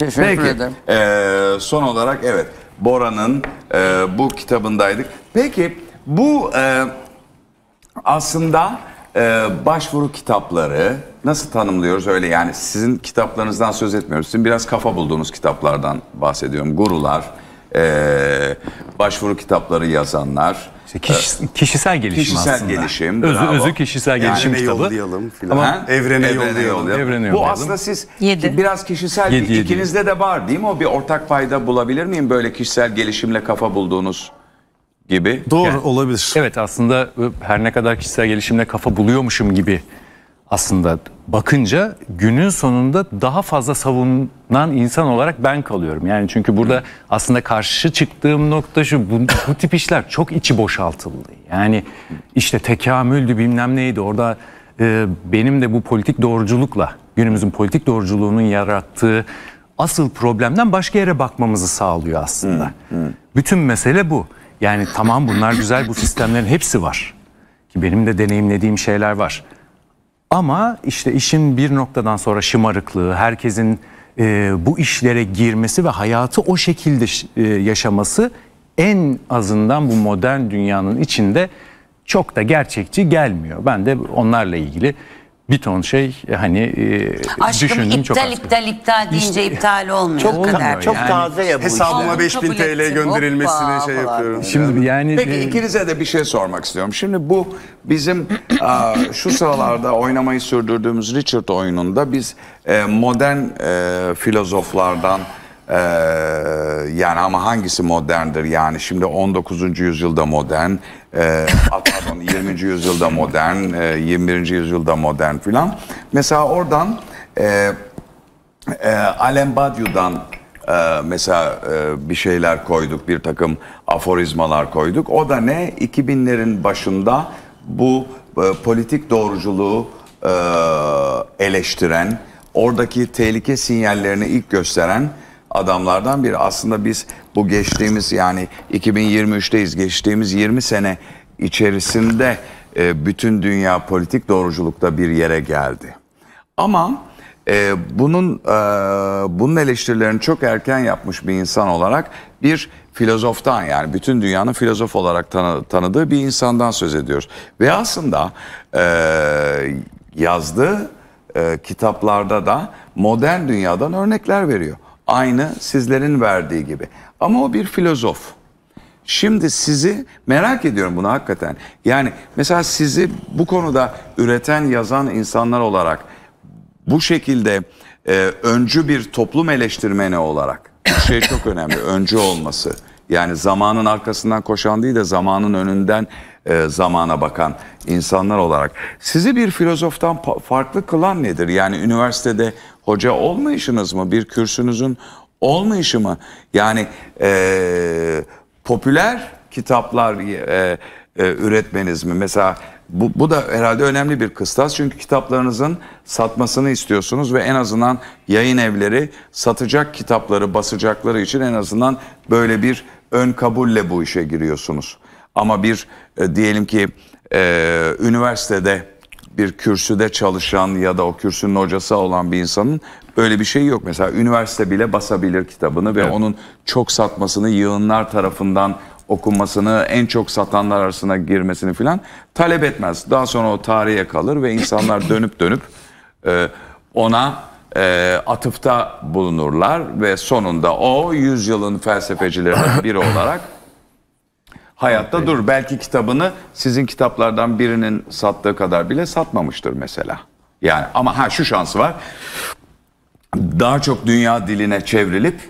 Teşekkür Peki, ederim. Ee, son olarak evet Bora'nın e, bu kitabındaydık. Peki bu e, aslında e, başvuru kitapları nasıl tanımlıyoruz öyle yani sizin kitaplarınızdan söz etmiyoruz. Sizin biraz kafa bulduğunuz kitaplardan bahsediyorum. Gurular, e, başvuru kitapları yazanlar işte kişis, kişisel gelişim kişisel aslında. gelişim. Özü, özü kişisel yani gelişim evrene kitabı. Yollayalım filan. Ama evrene, evrene yollayalım. yollayalım. Evrene yollayalım. Bu aslında siz yedi. biraz kişisel yedi, yedi. ikinizde de var değil mi o? Bir ortak payda bulabilir miyim böyle kişisel gelişimle kafa bulduğunuz? gibi. Doğru yani, olabilir. Evet aslında her ne kadar kişisel gelişimle kafa buluyormuşum gibi aslında bakınca günün sonunda daha fazla savunan insan olarak ben kalıyorum. Yani çünkü burada aslında karşı çıktığım nokta şu bu, bu tip işler çok içi boşaltıldı. Yani işte tekamüldü bilmem neydi orada e, benim de bu politik doğruculukla günümüzün politik doğruculuğunun yarattığı asıl problemden başka yere bakmamızı sağlıyor aslında. Bütün mesele bu. Yani tamam bunlar güzel bu sistemlerin hepsi var. Ki benim de deneyimlediğim şeyler var. Ama işte işin bir noktadan sonra şımarıklığı, herkesin e, bu işlere girmesi ve hayatı o şekilde e, yaşaması en azından bu modern dünyanın içinde çok da gerçekçi gelmiyor. Ben de onlarla ilgili bir ton şey e, hani e, Aşkım düşündüm iptal, çok iptal, iptal iptal deyince iptal olmuyor. Çok kadar yani. çok taze ya bu. Hesabıma 5000 TL gönderilmesini Hoppa, şey yapıyorum. Şimdi yani Peki e, ikinize de bir şey sormak istiyorum. Şimdi bu bizim a, e, şu sıralarda oynamayı sürdürdüğümüz Richard oyununda biz e, modern e, filozoflardan ee, yani ama hangisi moderndir yani şimdi 19. yüzyılda modern ee, ah, pardon 20. yüzyılda modern, 21. E, yüzyılda modern filan. Mesela oradan e, e, Alem Badyu'dan e, mesela e, bir şeyler koyduk, bir takım aforizmalar koyduk. O da ne? 2000'lerin başında bu e, politik doğruculuğu e, eleştiren, oradaki tehlike sinyallerini ilk gösteren adamlardan biri. Aslında biz bu geçtiğimiz yani 2023'teyiz. Geçtiğimiz 20 sene içerisinde e, bütün dünya politik doğruculukta bir yere geldi. Ama e, bunun e, bunun eleştirilerini çok erken yapmış bir insan olarak bir filozoftan yani bütün dünyanın filozof olarak tanı, tanıdığı bir insandan söz ediyoruz. Ve aslında e, yazdığı e, kitaplarda da modern dünyadan örnekler veriyor. Aynı sizlerin verdiği gibi. Ama o bir filozof. Şimdi sizi merak ediyorum bunu hakikaten. Yani mesela sizi bu konuda üreten, yazan insanlar olarak bu şekilde e, öncü bir toplum eleştirmeni olarak şey çok önemli. Öncü olması. Yani zamanın arkasından koşan değil de zamanın önünden e, zamana bakan insanlar olarak. Sizi bir filozoftan farklı kılan nedir? Yani üniversitede hoca olmayışınız mı? Bir kürsünüzün olmayışı mı? Yani e, popüler kitaplar e, e, üretmeniz mi? Mesela bu, bu da herhalde önemli bir kıstas. Çünkü kitaplarınızın satmasını istiyorsunuz ve en azından yayın evleri satacak kitapları basacakları için en azından böyle bir ön kabulle bu işe giriyorsunuz. Ama bir e, diyelim ki e, üniversitede bir kürsüde çalışan ya da o kürsünün hocası olan bir insanın öyle bir şey yok. Mesela üniversite bile basabilir kitabını ve evet. onun çok satmasını yığınlar tarafından okunmasını, en çok satanlar arasına girmesini filan talep etmez. Daha sonra o tarihe kalır ve insanlar dönüp dönüp e, ona e, atıfta bulunurlar ve sonunda o yüzyılın felsefecilerinden biri olarak Hayatta evet. dur. Belki kitabını sizin kitaplardan birinin sattığı kadar bile satmamıştır mesela. Yani ama ha şu şans var. Daha çok dünya diline çevrilip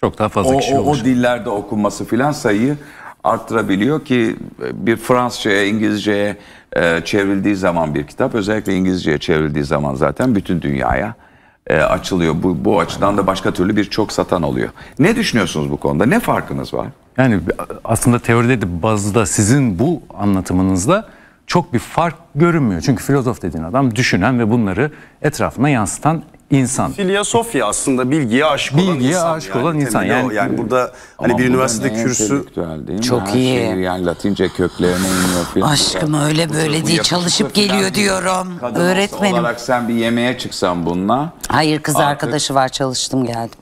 çok daha fazla o, kişi o, o dillerde okunması filan sayıyı arttırabiliyor ki e, bir Fransızca'ya, İngilizce'ye e, çevrildiği zaman bir kitap özellikle İngilizce'ye çevrildiği zaman zaten bütün dünyaya e, açılıyor. Bu, bu açıdan da başka türlü bir çok satan oluyor. Ne düşünüyorsunuz bu konuda? Ne farkınız var? Yani aslında teoride de bazda sizin bu anlatımınızda çok bir fark görünmüyor. Çünkü filozof dediğin adam düşünen ve bunları etrafına yansıtan insan. Filosofya aslında bilgiye aşık bilgiye olan insan. aşık yani, olan insan. Yani, yani burada hani bir üniversite kürsü çok Her şey iyi. Şey, yani Latince köklerine iniyor falan. Aşkım öyle böyle değil çalışıp geliyor diyorum. Kadın Öğretmenim. olarak sen bir yemeğe çıksan bununla. Hayır kız Artık... arkadaşı var çalıştım geldim.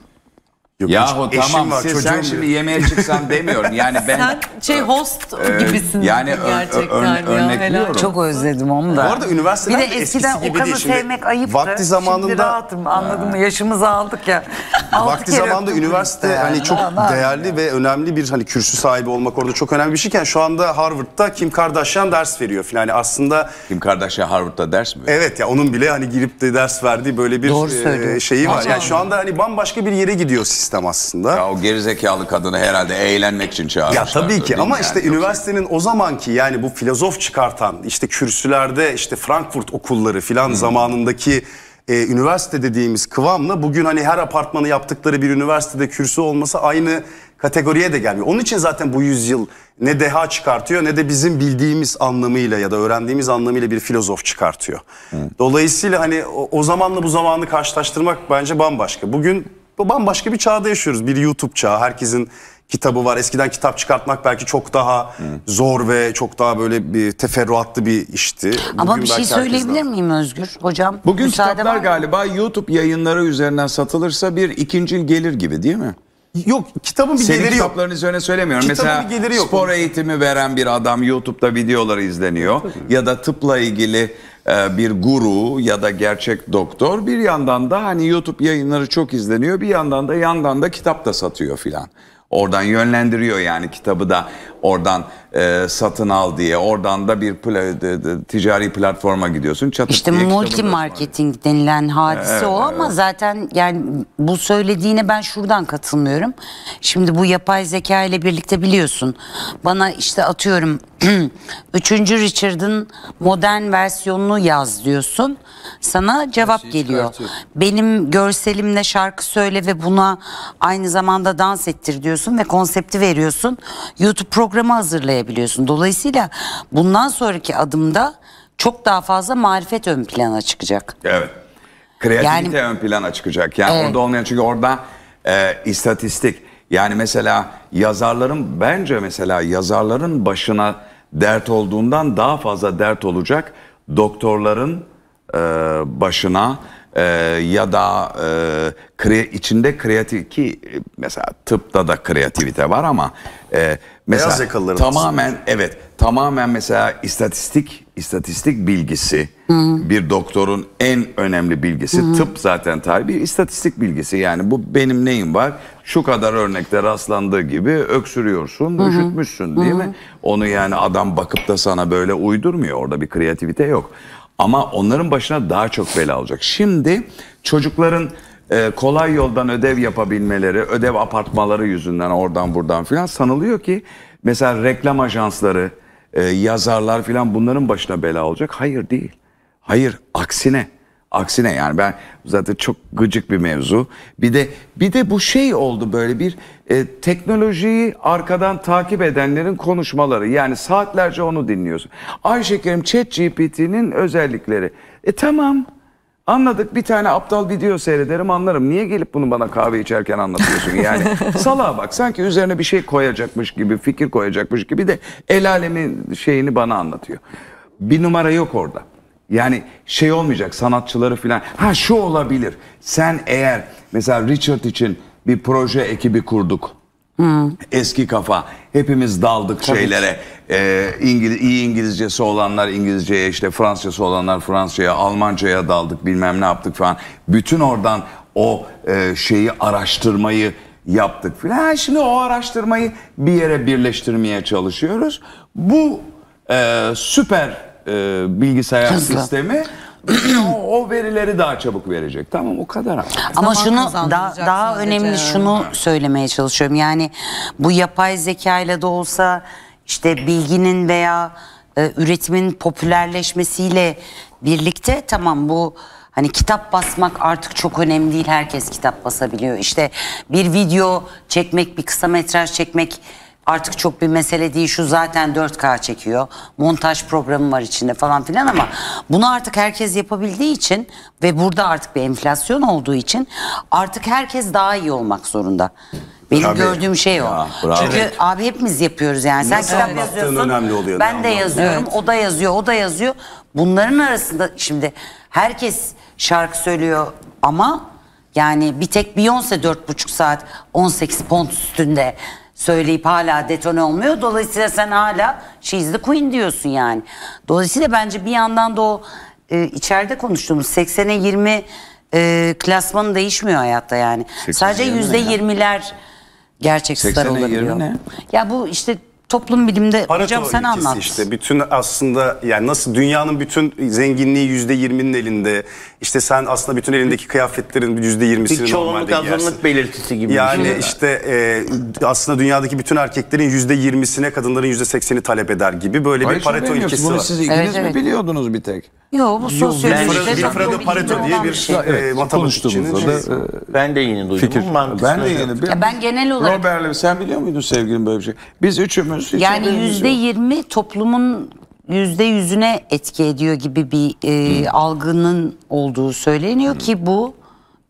Yok, Yahu eşim tamam var, siz, çocuğum sen şimdi yemeğe çıksan demiyorum. Yani ben sen şey host e, gibisin. Yani gerçekten ör, ör, örnekliyorum. Çok özledim onu da. Bu arada üniversiteden bir de, de eskiden eskisi gibi değil. sevmek ayıptı. Vakti zamanında şimdi rahatım anladın mı? Yaşımızı aldık ya. vakti zamanında üniversite hani çok Anladım. değerli ve önemli bir hani kürsü sahibi olmak orada çok önemli bir şeyken şu anda Harvard'da Kim Kardashian ders veriyor filan. Yani aslında Kim Kardashian Harvard'da ders mi? Evet ya onun bile hani girip de ders verdiği böyle bir e, şeyi var. Yani şu anda hani bambaşka bir yere gidiyor sistem sistem aslında. Ya o gerizekalı kadını herhalde eğlenmek için çağırmışlar. Ya tabii ki ama yani? işte üniversitenin yoksa... o zamanki yani bu filozof çıkartan işte kürsülerde işte Frankfurt okulları filan zamanındaki e, üniversite dediğimiz kıvamla bugün hani her apartmanı yaptıkları bir üniversitede kürsü olması aynı kategoriye de gelmiyor. Onun için zaten bu yüzyıl ne deha çıkartıyor ne de bizim bildiğimiz anlamıyla ya da öğrendiğimiz anlamıyla bir filozof çıkartıyor. Hı. Dolayısıyla hani o, o zamanla bu zamanı karşılaştırmak bence bambaşka. Bugün bambaşka bir çağda yaşıyoruz. Bir YouTube çağı, herkesin kitabı var. Eskiden kitap çıkartmak belki çok daha Hı. zor ve çok daha böyle bir teferruatlı bir işti. Bugün Ama bir şey söyleyebilir daha... miyim Özgür hocam? Bugün kitaplar galiba YouTube yayınları üzerinden satılırsa bir ikinci gelir gibi değil mi? Yok kitabın bir Senin geliri yok. kitaplarını üzerine söylemiyorum. Kitabın Mesela bir geliri yok. spor eğitimi veren bir adam YouTube'da videoları izleniyor. Ya da tıpla ilgili e, bir guru ya da gerçek doktor. Bir yandan da hani YouTube yayınları çok izleniyor. Bir yandan da yandan da kitap da satıyor filan. Oradan yönlendiriyor yani kitabı da oradan e, satın al diye. Oradan da bir pla e, de, de, ticari platforma gidiyorsun. Çatık işte multi marketing denilen hadise evet, o ama evet. zaten yani bu söylediğine ben şuradan katılmıyorum. Şimdi bu yapay zeka ile birlikte biliyorsun bana işte atıyorum Üçüncü Richard'ın modern versiyonunu yaz diyorsun. Sana cevap geliyor. Benim görselimle şarkı söyle ve buna aynı zamanda dans ettir diyorsun ve konsepti veriyorsun. YouTube programı hazırlayabiliyorsun. Dolayısıyla bundan sonraki adımda çok daha fazla marifet ön plana çıkacak. Evet. Kreativite yani, ön plana çıkacak. Yani evet. orada olmayan çünkü orada e, istatistik yani mesela yazarların bence mesela yazarların başına dert olduğundan daha fazla dert olacak doktorların e, başına e, ya da e, kre, içinde kreatif ki e, mesela tıpta da kreativite var ama e, mesela tamamen evet tamamen mesela istatistik istatistik bilgisi bir doktorun en önemli bilgisi Hı. tıp zaten bir istatistik bilgisi yani bu benim neyim var şu kadar örnekte rastlandığı gibi öksürüyorsun Hı. üşütmüşsün değil Hı. mi onu yani adam bakıp da sana böyle uydurmuyor orada bir kreativite yok ama onların başına daha çok bela olacak şimdi çocukların e, kolay yoldan ödev yapabilmeleri ödev apartmaları yüzünden oradan buradan filan sanılıyor ki mesela reklam ajansları e, yazarlar filan bunların başına bela olacak hayır değil Hayır aksine. Aksine yani ben zaten çok gıcık bir mevzu. Bir de bir de bu şey oldu böyle bir e, teknolojiyi arkadan takip edenlerin konuşmaları. Yani saatlerce onu dinliyorsun. Ay şekerim ChatGPT'nin özellikleri. E tamam. Anladık bir tane aptal video seyrederim anlarım. Niye gelip bunu bana kahve içerken anlatıyorsun yani? salağa bak sanki üzerine bir şey koyacakmış gibi, fikir koyacakmış gibi de el alemin şeyini bana anlatıyor. Bir numara yok orada. Yani şey olmayacak sanatçıları filan. Ha şu olabilir. Sen eğer mesela Richard için bir proje ekibi kurduk. Hmm. Eski kafa. Hepimiz daldık Tabii şeylere. Ee, İngiliz, iyi İngilizcesi olanlar İngilizceye, işte Fransızcası olanlar Fransızcaya, Almancaya daldık bilmem ne yaptık falan. Bütün oradan o e, şeyi araştırmayı yaptık filan. Ha, şimdi o araştırmayı bir yere birleştirmeye çalışıyoruz. Bu e, süper e, bilgisayar Hızlı. sistemi o, o verileri daha çabuk verecek. Tamam o kadar ama. Ama şunu da, daha sadece. önemli şunu söylemeye çalışıyorum. Yani bu yapay zeka ile de olsa işte bilginin veya e, üretimin popülerleşmesiyle birlikte tamam bu hani kitap basmak artık çok önemli değil. Herkes kitap basabiliyor. İşte bir video çekmek, bir kısa metraj çekmek artık çok bir mesele değil şu zaten 4K çekiyor. Montaj programı var içinde falan filan ama bunu artık herkes yapabildiği için ve burada artık bir enflasyon olduğu için artık herkes daha iyi olmak zorunda. Benim Tabii. gördüğüm şey o. Ya, Çünkü evet. abi hepimiz yapıyoruz yani. Sen Nasıl kitap yazıyorsun. Önemli oluyor ben de yazıyorum. Evet. O da yazıyor, o da yazıyor. Bunların arasında şimdi herkes şarkı söylüyor ama yani bir tek Beyoncé 4,5 saat 18 pont üstünde söyleyip hala detone olmuyor. Dolayısıyla sen hala she's the queen diyorsun yani. Dolayısıyla bence bir yandan da o e, içeride konuştuğumuz 80'e 20 e, klasmanı değişmiyor hayatta yani. Sadece yüzde %20'ler gerçek star olabiliyor. Ya bu işte toplum bilimde Pareto hocam sen anlat. işte bütün aslında yani nasıl dünyanın bütün zenginliği yüzde yirminin elinde işte sen aslında bütün elindeki kıyafetlerin yüzde yirmisini normalde giyersin. azınlık belirtisi gibi. Yani işte e, aslında dünyadaki bütün erkeklerin yüzde yirmisine kadınların yüzde sekseni talep eder gibi böyle Hayır, bir Pareto ilkesi var. Bunu siz ikiniz evet, mi evet. biliyordunuz bir tek? Yok bu sosyolojide Fre- şey. çok Fredo Pareto diye bir şey. e, Evet, konuştuğumuzda e, Ben de yeni duydum. fikir. Ben de yeni bir... Ya ben genel olarak- Robert sen biliyor muydun sevgilim böyle bir şey? Biz üçümüz... Yani şey yüzde yirmi toplumun yüzde yüzüne etki ediyor gibi bir e, hmm. algının olduğu söyleniyor hmm. ki bu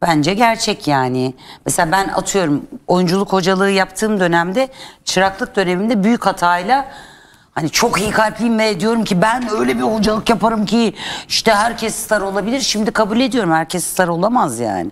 bence gerçek yani. Mesela ben atıyorum oyunculuk hocalığı yaptığım dönemde çıraklık döneminde büyük hatayla Hani çok iyi kalpliyim ve diyorum ki ben öyle bir hocalık yaparım ki işte herkes star olabilir. Şimdi kabul ediyorum herkes star olamaz yani.